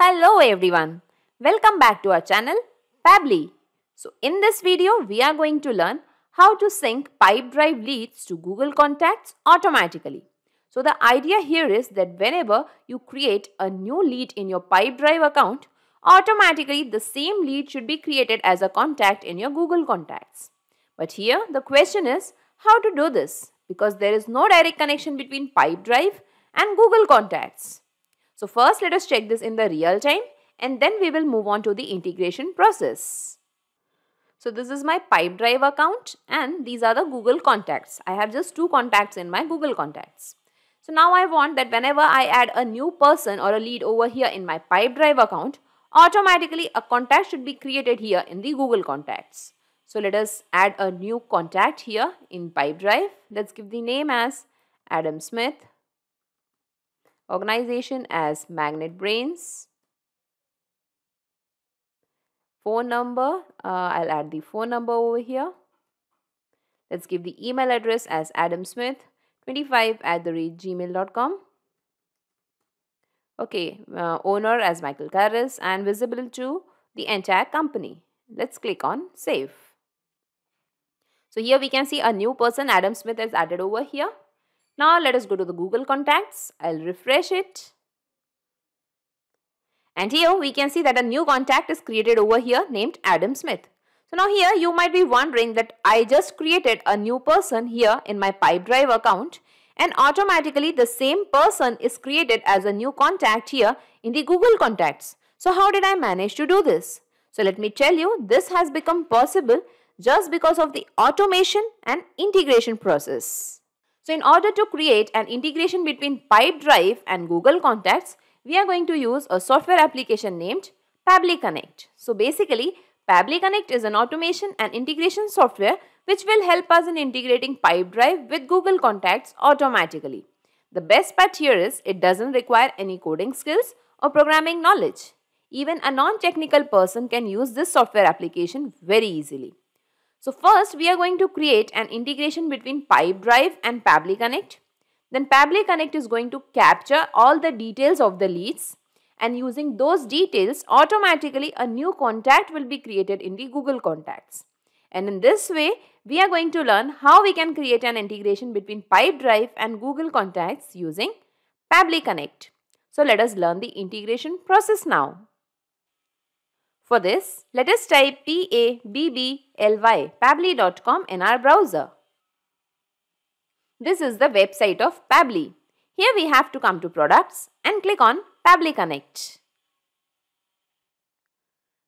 Hello everyone. Welcome back to our channel Pably. So in this video we are going to learn how to sync pipe drive leads to Google contacts automatically. So the idea here is that whenever you create a new lead in your pipe drive account automatically the same lead should be created as a contact in your Google contacts. But here the question is how to do this because there is no direct connection between pipe drive and Google contacts. So first let us check this in the real time and then we will move on to the integration process. So this is my PipeDrive account and these are the Google contacts. I have just two contacts in my Google contacts. So now I want that whenever I add a new person or a lead over here in my PipeDrive account, automatically a contact should be created here in the Google contacts. So let us add a new contact here in PipeDrive. Let's give the name as Adam Smith organization as Magnet Brains. Phone number, uh, I'll add the phone number over here. Let's give the email address as adamsmith25 at the rate gmail.com. Okay, uh, owner as Michael Karras and visible to the entire company. Let's click on save. So here we can see a new person Adam Smith is added over here. Now let us go to the Google contacts. I'll refresh it. And here we can see that a new contact is created over here named Adam Smith. So now here you might be wondering that I just created a new person here in my PipeDrive account and automatically the same person is created as a new contact here in the Google contacts. So how did I manage to do this? So let me tell you this has become possible just because of the automation and integration process. So in order to create an integration between Pipe Drive and Google Contacts, we are going to use a software application named Pably Connect. So basically, Pably Connect is an automation and integration software which will help us in integrating Pipe Drive with Google Contacts automatically. The best part here is it doesn't require any coding skills or programming knowledge. Even a non-technical person can use this software application very easily. So first we are going to create an integration between pipe drive and Pabli Connect. Then Pabli Connect is going to capture all the details of the leads and using those details automatically a new contact will be created in the Google contacts. And in this way we are going to learn how we can create an integration between pipe drive and Google contacts using Pabli Connect. So let us learn the integration process now. For this, let us type PABBLY, pabbly.com in our browser. This is the website of Pably. Here we have to come to products and click on Pably Connect.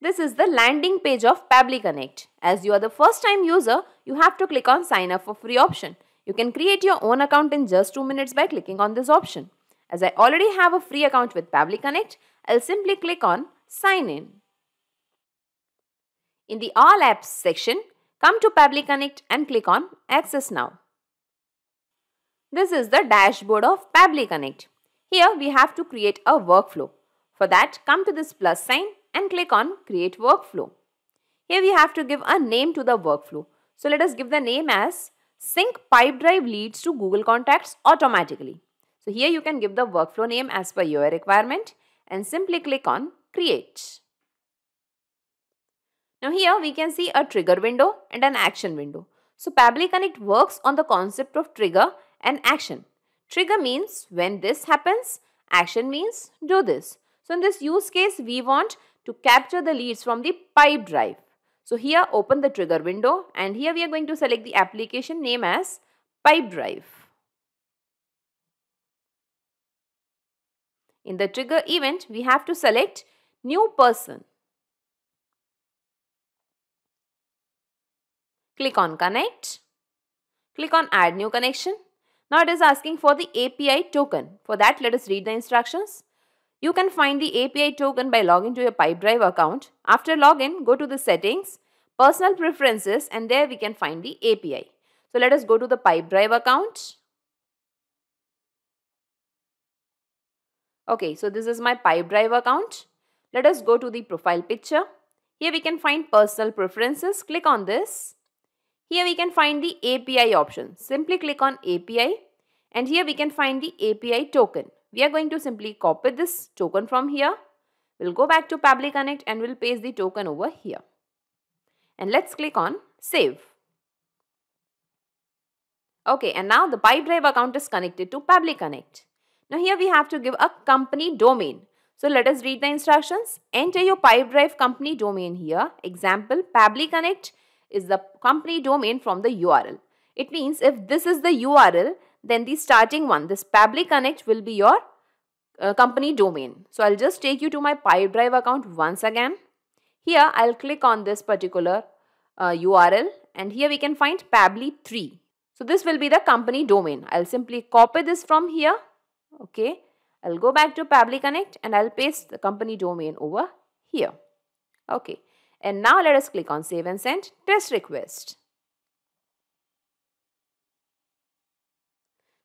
This is the landing page of Pably Connect. As you are the first time user, you have to click on sign up for free option. You can create your own account in just 2 minutes by clicking on this option. As I already have a free account with Pably Connect, I'll simply click on sign in. In the All Apps section, come to Public Connect and click on Access Now. This is the dashboard of Public Connect. Here we have to create a workflow. For that, come to this plus sign and click on Create Workflow. Here we have to give a name to the workflow. So let us give the name as Sync Pipe Drive leads to Google Contacts automatically. So here you can give the workflow name as per your requirement and simply click on Create. Now here we can see a trigger window and an action window. So Pably Connect works on the concept of trigger and action. Trigger means when this happens, action means do this. So in this use case, we want to capture the leads from the pipe drive. So here open the trigger window and here we are going to select the application name as pipe drive. In the trigger event, we have to select new person. Click on connect. Click on add new connection. Now it is asking for the API token. For that let us read the instructions. You can find the API token by logging to your Pipedrive account. After login go to the settings, personal preferences and there we can find the API. So let us go to the Pipedrive account. Okay, so this is my Pipedrive account. Let us go to the profile picture. Here we can find personal preferences. Click on this. Here we can find the API option. Simply click on API and here we can find the API token. We are going to simply copy this token from here. We'll go back to Pabli Connect and we'll paste the token over here. And let's click on Save. Okay, and now the PipeDrive account is connected to Pabli Connect. Now here we have to give a company domain. So let us read the instructions. Enter your PipeDrive company domain here. Example, Pabli Connect is the company domain from the URL. It means if this is the URL, then the starting one, this Pabli Connect will be your uh, company domain. So I'll just take you to my PipeDrive account once again. Here I'll click on this particular uh, URL and here we can find Pabli 3. So this will be the company domain. I'll simply copy this from here. Okay. I'll go back to Pabli Connect and I'll paste the company domain over here. Okay. And now let us click on save and send test request.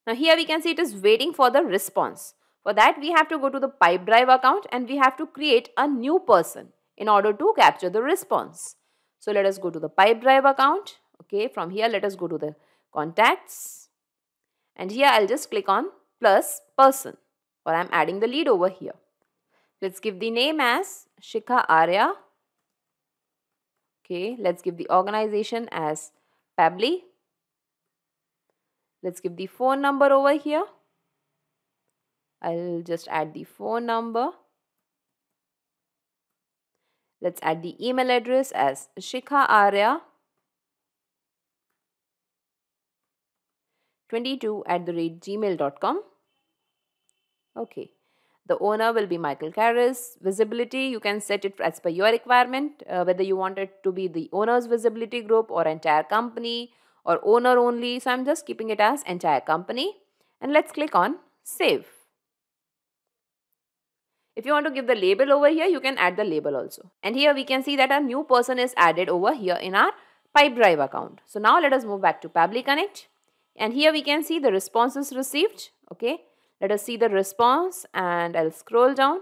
Now here we can see it is waiting for the response. For that we have to go to the PipeDrive account and we have to create a new person in order to capture the response. So let us go to the PipeDrive account. Okay, from here let us go to the contacts. And here I'll just click on plus person or I'm adding the lead over here. Let's give the name as Shikha Arya Okay, let's give the organization as Pabli. Let's give the phone number over here. I'll just add the phone number. Let's add the email address as Shikha Arya 22 at the rate gmail.com. Okay. The owner will be Michael Karras. Visibility, you can set it as per your requirement, uh, whether you want it to be the owner's visibility group or entire company or owner only. So I'm just keeping it as entire company. And let's click on save. If you want to give the label over here, you can add the label also. And here we can see that a new person is added over here in our Pipedrive account. So now let us move back to Pabli Connect. And here we can see the responses received. Okay. Let us see the response and I'll scroll down.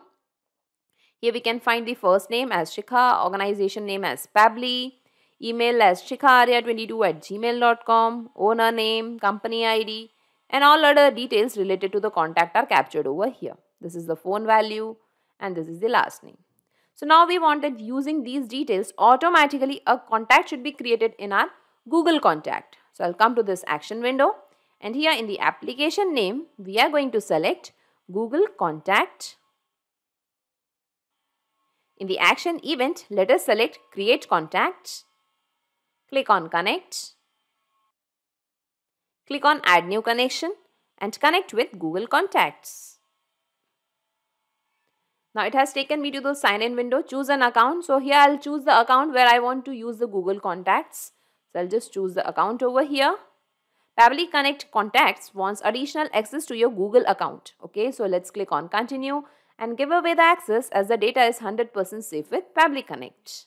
Here we can find the first name as Shikha, organization name as Pabli, email as shikhaarya22 at gmail.com, owner name, company ID, and all other details related to the contact are captured over here. This is the phone value and this is the last name. So now we want that using these details, automatically a contact should be created in our Google contact. So I'll come to this action window. And here in the application name, we are going to select Google Contact. In the action event, let us select create contact. Click on connect. Click on add new connection and connect with Google contacts. Now it has taken me to the sign in window. Choose an account. So here I'll choose the account where I want to use the Google contacts. So I'll just choose the account over here. Pavli Connect contacts wants additional access to your Google account. Okay, so let's click on continue and give away the access as the data is 100% safe with Pavli Connect.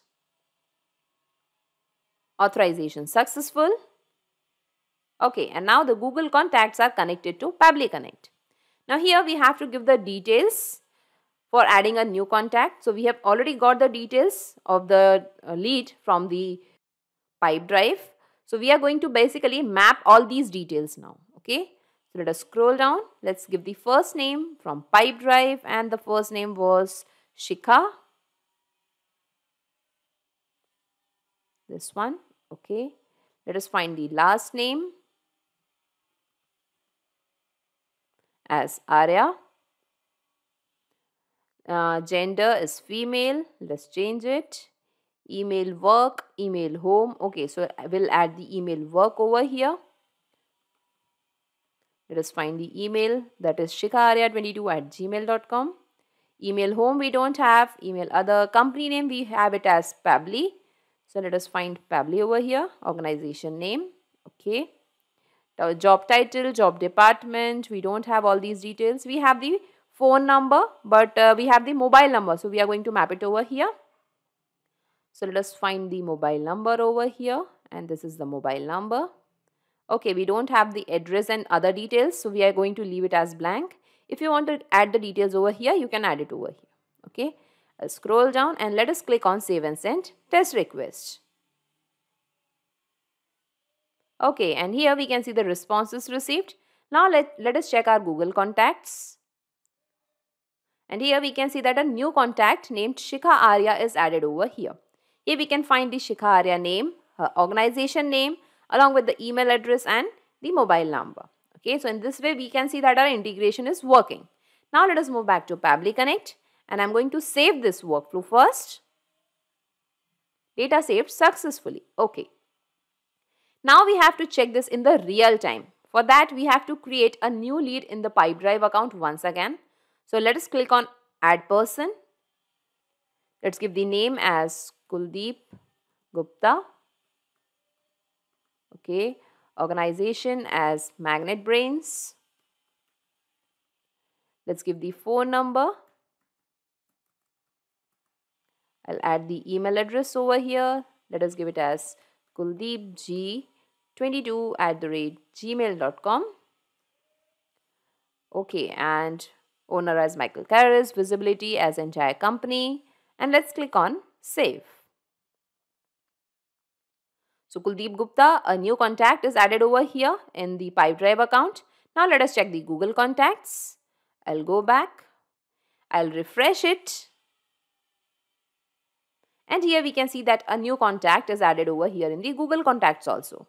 Authorization successful. Okay, and now the Google contacts are connected to Pavli Connect. Now here we have to give the details for adding a new contact. So we have already got the details of the uh, lead from the pipe drive so we are going to basically map all these details now. Okay. So let us scroll down. Let's give the first name from pipe drive and the first name was Shika. This one. Okay. Let us find the last name as Arya. Uh, gender is female. Let's change it email work, email home. Okay, so we'll add the email work over here. Let us find the email that is shikhaarya22 at gmail.com. Email home we don't have. Email other company name we have it as Pabli. So let us find Pabli over here. Organization name. Okay. Now job title, job department. We don't have all these details. We have the phone number but uh, we have the mobile number. So we are going to map it over here. So let us find the mobile number over here and this is the mobile number. Okay, we don't have the address and other details, so we are going to leave it as blank. If you want to add the details over here, you can add it over here. Okay, I'll scroll down and let us click on save and send test request. Okay, and here we can see the responses received. Now let, let us check our Google contacts. And here we can see that a new contact named Shikha Arya is added over here. Here we can find the Shikha Arya name, her organization name along with the email address and the mobile number. Okay, so in this way we can see that our integration is working. Now let us move back to Pabli Connect and I'm going to save this workflow first. Data saved successfully. Okay. Now we have to check this in the real time. For that we have to create a new lead in the PipeDrive account once again. So let us click on add person. Let's give the name as Kuldeep Gupta. Okay, organization as Magnet Brains. Let's give the phone number. I'll add the email address over here. Let us give it as kuldeepg22 at the rate gmail.com. Okay, and owner as Michael Karras, visibility as entire company. And let's click on save. So Kuldeep Gupta, a new contact is added over here in the PipeDrive account. Now let us check the Google contacts. I'll go back. I'll refresh it. And here we can see that a new contact is added over here in the Google contacts also.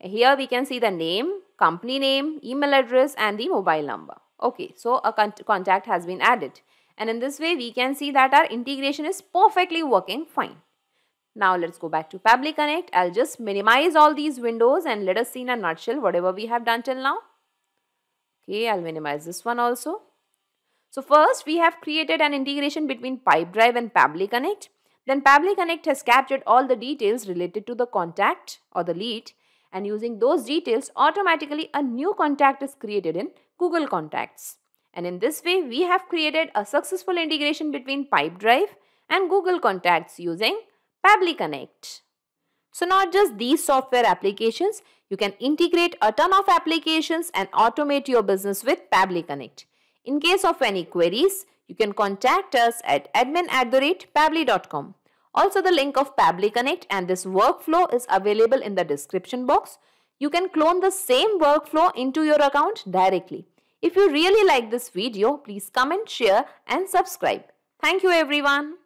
Here we can see the name, company name, email address and the mobile number. Okay, so a con contact has been added. And in this way, we can see that our integration is perfectly working fine. Now let's go back to Pabli Connect. I'll just minimize all these windows and let us see in a nutshell whatever we have done till now. Okay, I'll minimize this one also. So first we have created an integration between PipeDrive and Pabli Connect. Then Pabli Connect has captured all the details related to the contact or the lead and using those details automatically a new contact is created in Google Contacts. And in this way we have created a successful integration between PipeDrive and Google Contacts using Pably Connect. So not just these software applications, you can integrate a ton of applications and automate your business with Pably Connect. In case of any queries, you can contact us at admin at the rate pably.com. Also the link of Pably Connect and this workflow is available in the description box. You can clone the same workflow into your account directly. If you really like this video, please comment, share and subscribe. Thank you everyone.